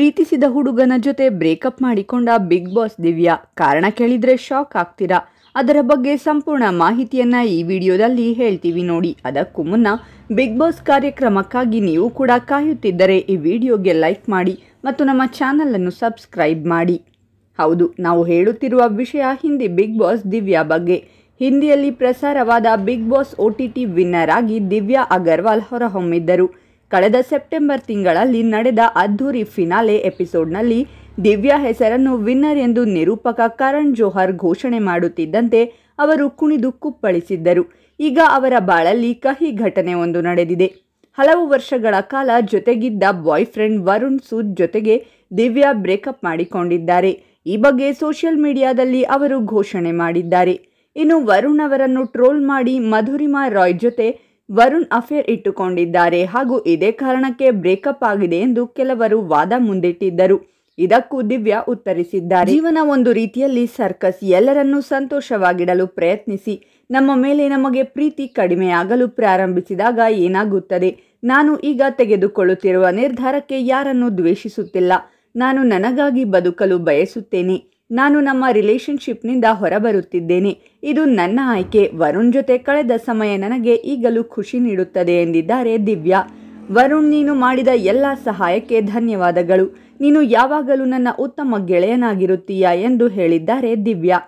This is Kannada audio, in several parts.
ಪ್ರೀತಿಸಿದ ಹುಡುಗನ ಜೊತೆ ಬ್ರೇಕಪ್ ಮಾಡಿಕೊಂಡ ಬಿಗ್ ಬಾಸ್ ದಿವ್ಯಾ ಕಾರಣ ಕೇಳಿದ್ರೆ ಶಾಕ್ ಆಗ್ತೀರಾ ಅದರ ಬಗ್ಗೆ ಸಂಪೂರ್ಣ ಮಾಹಿತಿಯನ್ನ ಈ ವಿಡಿಯೋದಲ್ಲಿ ಹೇಳ್ತೀವಿ ನೋಡಿ ಅದಕ್ಕೂ ಮುನ್ನ ಬಿಗ್ ಬಾಸ್ ಕಾರ್ಯಕ್ರಮಕ್ಕಾಗಿ ನೀವು ಕೂಡ ಕಾಯುತ್ತಿದ್ದರೆ ಈ ವಿಡಿಯೋಗೆ ಲೈಕ್ ಮಾಡಿ ಮತ್ತು ನಮ್ಮ ಅನ್ನು ಸಬ್ಸ್ಕ್ರೈಬ್ ಮಾಡಿ ಹೌದು ನಾವು ಹೇಳುತ್ತಿರುವ ವಿಷಯ ಹಿಂದಿ ಬಿಗ್ ಬಾಸ್ ದಿವ್ಯಾ ಬಗ್ಗೆ ಹಿಂದಿಯಲ್ಲಿ ಪ್ರಸಾರವಾದ Bigg Boss O T T winner ಆಗಿ ದಿವ್ಯಾ ಅಗರ್ವಾಲ್ ಹೊರಹೊಮ್ಮಿದ್ದರು ಕಳೆದ ಸೆಪ್ಟೆಂಬರ್ ತಿಂಗಳಲ್ಲಿ ನಡೆದ ಅದ್ಧೂರಿ ಫಿನಾಲೆ ಎಪಿಸೋಡ್ನಲ್ಲಿ ದಿವ್ಯಾ ಹೆಸರನ್ನು ವಿನ್ನರ್ ಎಂದು ನಿರೂಪಕ ಕರಣ್ ಜೋಹರ್ ಘೋಷಣೆ ಮಾಡುತ್ತಿದ್ದಂತೆ ಅವರು ಕುಣಿದು ಕುಪ್ಪಳಿಸಿದ್ದರು ಈಗ ಅವರ ಬಾಳಲ್ಲಿ ಕಹಿ ಘಟನೆ ಒಂದು ನಡೆದಿದೆ ಹಲವು ವರ್ಷಗಳ ಕಾಲ ಜೊತೆಗಿದ್ದ ಬಾಯ್ ಫ್ರೆಂಡ್ ವರುಣ್ ಸೂದ್ ಜೊತೆಗೆ ದಿವ್ಯಾ ಬ್ರೇಕಪ್ ಮಾಡಿಕೊಂಡಿದ್ದಾರೆ ಈ ಬಗ್ಗೆ ಸೋಷಿಯಲ್ ಮೀಡಿಯಾದಲ್ಲಿ ಅವರು ಘೋಷಣೆ ಮಾಡಿದ್ದಾರೆ ಇನ್ನು ವರುಣ್ ಅವರನ್ನು ಟ್ರೋಲ್ ಮಾಡಿ ಮಧುರಿಮಾ ರಾಯ್ ಜೊತೆ ವರುಣ್ ಅಫೇರ್ ಇಟ್ಟುಕೊಂಡಿದ್ದಾರೆ ಹಾಗೂ ಇದೇ ಕಾರಣಕ್ಕೆ ಬ್ರೇಕಪ್ ಆಗಿದೆ ಎಂದು ಕೆಲವರು ವಾದ ಮುಂದಿಟ್ಟಿದ್ದರು ಇದಕ್ಕೂ ದಿವ್ಯಾ ಉತ್ತರಿಸಿದ್ದಾರೆ ಜೀವನ ಒಂದು ರೀತಿಯಲ್ಲಿ ಸರ್ಕಸ್ ಎಲ್ಲರನ್ನೂ ಸಂತೋಷವಾಗಿಡಲು ಪ್ರಯತ್ನಿಸಿ ನಮ್ಮ ಮೇಲೆ ನಮಗೆ ಪ್ರೀತಿ ಕಡಿಮೆಯಾಗಲು ಪ್ರಾರಂಭಿಸಿದಾಗ ಏನಾಗುತ್ತದೆ ನಾನು ಈಗ ತೆಗೆದುಕೊಳ್ಳುತ್ತಿರುವ ನಿರ್ಧಾರಕ್ಕೆ ಯಾರನ್ನು ದ್ವೇಷಿಸುತ್ತಿಲ್ಲ ನಾನು ನನಗಾಗಿ ಬದುಕಲು ಬಯಸುತ್ತೇನೆ ನಾನು ನಮ್ಮ ರಿಲೇಶನ್ಶಿಪ್ನಿಂದ ಹೊರಬರುತ್ತಿದ್ದೇನೆ ಇದು ನನ್ನ ಆಯ್ಕೆ ವರುಣ್ ಜೊತೆ ಕಳೆದ ಸಮಯ ನನಗೆ ಈಗಲೂ ಖುಷಿ ನೀಡುತ್ತದೆ ಎಂದಿದ್ದಾರೆ ದಿವ್ಯಾ ವರುಣ್ ನೀನು ಮಾಡಿದ ಎಲ್ಲ ಸಹಾಯಕ್ಕೆ ಧನ್ಯವಾದಗಳು ನೀನು ಯಾವಾಗಲೂ ನನ್ನ ಉತ್ತಮ ಗೆಳೆಯನಾಗಿರುತ್ತೀಯಾ ಎಂದು ಹೇಳಿದ್ದಾರೆ ದಿವ್ಯಾ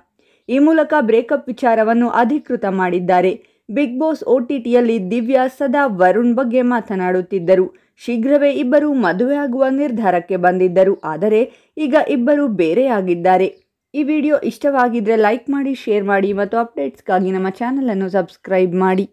ಈ ಮೂಲಕ ಬ್ರೇಕಪ್ ವಿಚಾರವನ್ನು ಅಧಿಕೃತ ಮಾಡಿದ್ದಾರೆ ಬಿಗ್ ಬಾಸ್ ಒಟಿಟಿಯಲ್ಲಿ ದಿವ್ಯಾ ಸದಾ ವರುಣ್ ಬಗ್ಗೆ ಮಾತನಾಡುತ್ತಿದ್ದರು ಶೀಘ್ರವೇ ಇಬ್ಬರು ಮದುವೆಯಾಗುವ ನಿರ್ಧಾರಕ್ಕೆ ಬಂದಿದ್ದರು ಆದರೆ ಈಗ ಇಬ್ಬರು ಬೇರೆಯಾಗಿದ್ದಾರೆ ಈ ವಿಡಿಯೋ ಇಷ್ಟವಾಗಿದ್ದರೆ ಲೈಕ್ ಮಾಡಿ ಶೇರ್ ಮಾಡಿ ಮತ್ತು ಅಪ್ಡೇಟ್ಸ್ಗಾಗಿ ನಮ್ಮ ಚಾನಲನ್ನು ಸಬ್ಸ್ಕ್ರೈಬ್ ಮಾಡಿ